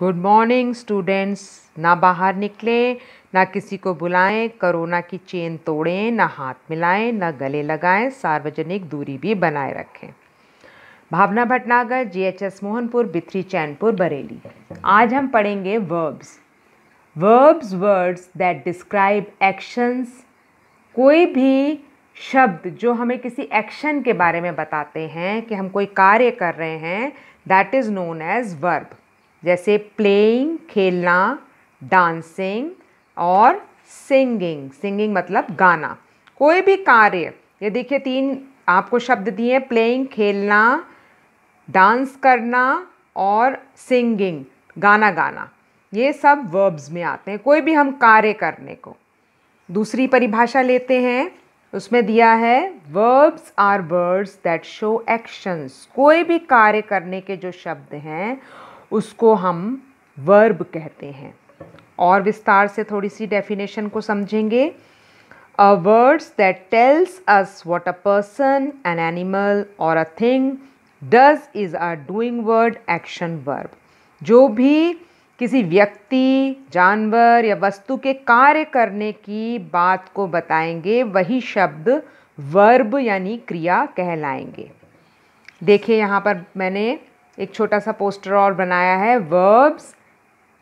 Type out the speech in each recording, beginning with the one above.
Good morning students ना बाहर निकलें ना किसी को बुलाएं कोरोना की चेन तोड़ें ना हाथ मिलाएं ना गले लगाएं सार्वजनिक दूरी भी बनाए रखें भावना भटनागर जीएचएस मोहनपुर बिथरी चैनपुर बरेली आज हम पढ़ेंगे verbs verbs words that describe actions कोई भी शब्द जो हमें किसी एक्शन के बारे में बताते हैं कि हम कोई कार्य कर रहे हैं that is known as verb जैसे प्लेइंग खेलना डांसिंग और सिंगिंग सिंगिंग मतलब गाना कोई भी कार्य ये देखिए तीन आपको शब्द दिए हैं प्लेइंग खेलना डांस करना और सिंगिंग गाना गाना ये सब वर्ब्स में आते हैं कोई भी हम कार्य करने को दूसरी परिभाषा लेते हैं उसमें दिया है verbs are words that show actions कोई भी कार्य करने के जो शब्द हैं उसको हम वर्ब कहते हैं और विस्तार से थोड़ी सी डेफिनेशन को समझेंगे a words that tells us what a person an animal or a thing does is a doing word action verb जो भी किसी व्यक्ति जानवर या वस्तु के कार्य करने की बात को बताएंगे वही शब्द वर्ब यानी क्रिया कहलाएंगे देखिए यहाँ पर मैंने एक छोटा सा पोस्टर और बनाया है वर्ब्स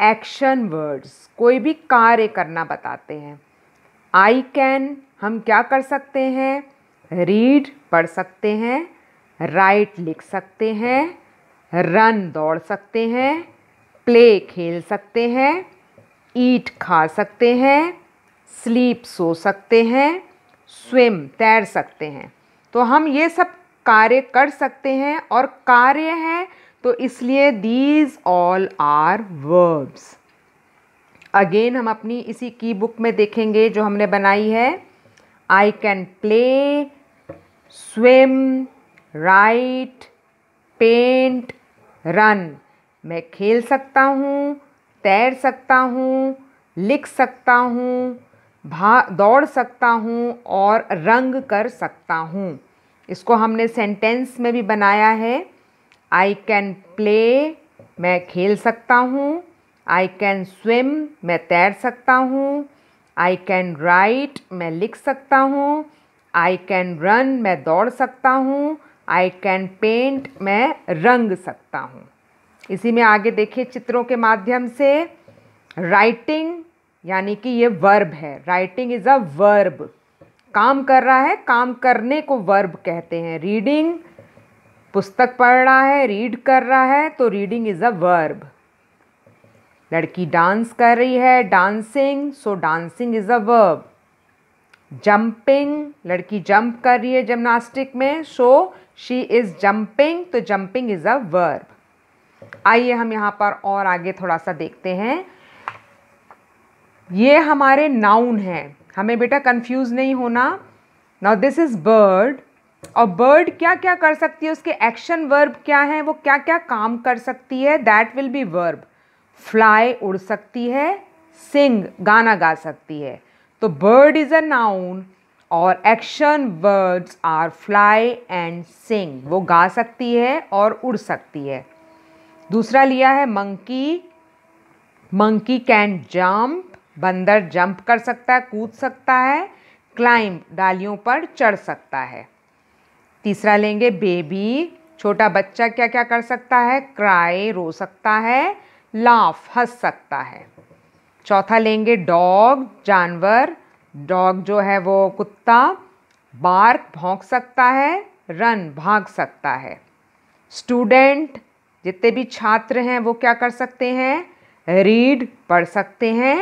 एक्शन वर्ड्स कोई भी कार्य करना बताते हैं आई कैन हम क्या कर सकते हैं रीड पढ़ सकते हैं राइट लिख सकते हैं रन दौड़ सकते हैं प्ले खेल सकते हैं ईट खा सकते हैं स्लीप सो सकते हैं स्विम तैर सकते हैं तो हम ये सब कार्य कर सकते हैं और कार्य है तो इसलिए these all are verbs again हम अपनी इसी की बुक में देखेंगे जो हमने बनाई है I can play swim write paint run मैं खेल सकता हूँ तैर सकता हूँ लिख सकता हूँ भा दौड़ सकता हूँ और रंग कर सकता हूँ इसको हमने सेंटेंस में भी बनाया है आई कैन प्ले मैं खेल सकता हूँ आई कैन स्विम मैं तैर सकता हूँ आई कैन राइट मैं लिख सकता हूँ आई कैन रन मैं दौड़ सकता हूँ आई कैन पेंट मैं रंग सकता हूँ इसी में आगे देखिए चित्रों के माध्यम से राइटिंग यानी कि ये वर्ब है राइटिंग इज़ अ वर्ब काम कर रहा है काम करने को वर्ब कहते हैं रीडिंग पुस्तक पढ़ रहा है रीड कर रहा है तो रीडिंग इज़ अ वर्ब लड़की डांस कर रही है dancing so dancing is a verb jumping लड़की जंप कर रही है जिम्नास्टिक में सो शी इज़ जंपिंग तो जंपिंग इज़ अ वर्ब आइए हम यहाँ पर और आगे थोड़ा सा देखते हैं ये हमारे नाउन हैं हमें बेटा कंफ्यूज नहीं होना नाउ दिस इज़ बर्ड और बर्ड क्या क्या कर सकती है उसके एक्शन वर्ब क्या है वो क्या क्या काम कर सकती है that will be verb fly उड़ सकती है सिंग गाना गा सकती है तो बर्ड इज़ अ नाउन और action words are fly and sing वो गा सकती है और उड़ सकती है दूसरा लिया है मंकी मंकी कैन जंप बंदर जंप कर सकता है कूद सकता है क्लाइंब डालियों पर चढ़ सकता है तीसरा लेंगे बेबी छोटा बच्चा क्या क्या कर सकता है क्राई रो सकता है लाफ हंस सकता है चौथा लेंगे डॉग जानवर डॉग जो है वो कुत्ता बार्क भौंक सकता है रन भाग सकता है स्टूडेंट जितने भी छात्र हैं वो क्या कर सकते हैं रीड पढ़ सकते हैं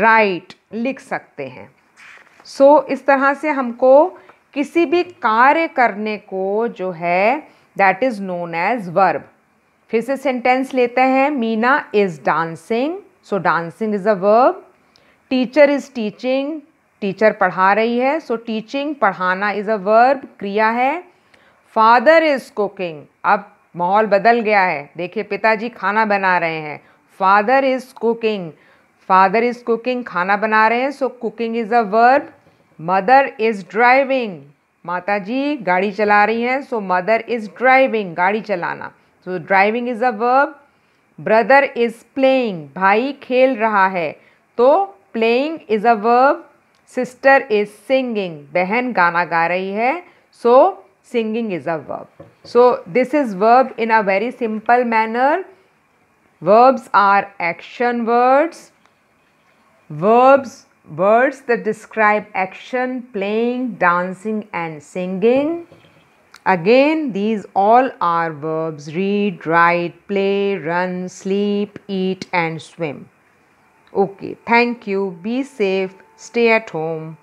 राइट लिख सकते हैं सो so, इस तरह से हमको किसी भी कार्य करने को जो है that is known as verb फिर से सेंटेंस लेते हैं Meena is dancing so dancing is a verb teacher is teaching teacher पढ़ा रही है सो टीचिंग पढ़ाना इज़ अ वर्ब क्रिया है फादर इज़ कुकिंग अब माहौल बदल गया है देखिए पिताजी खाना बना रहे हैं father is cooking father is cooking खाना बना रहे हैं so cooking is a verb mother is driving माता जी गाड़ी चला रही हैं सो मदर इज़ ड्राइविंग गाड़ी चलाना so driving is a verb brother is playing भाई खेल रहा है तो playing is a verb sister is singing बहन गाना गा रही है so singing is a verb so this is verb in a very simple manner verbs are action words verbs words that describe action, playing, dancing, and singing. Again, these all are verbs read, write, play, run, sleep, eat, and swim. Okay, thank you. Be safe. Stay at home.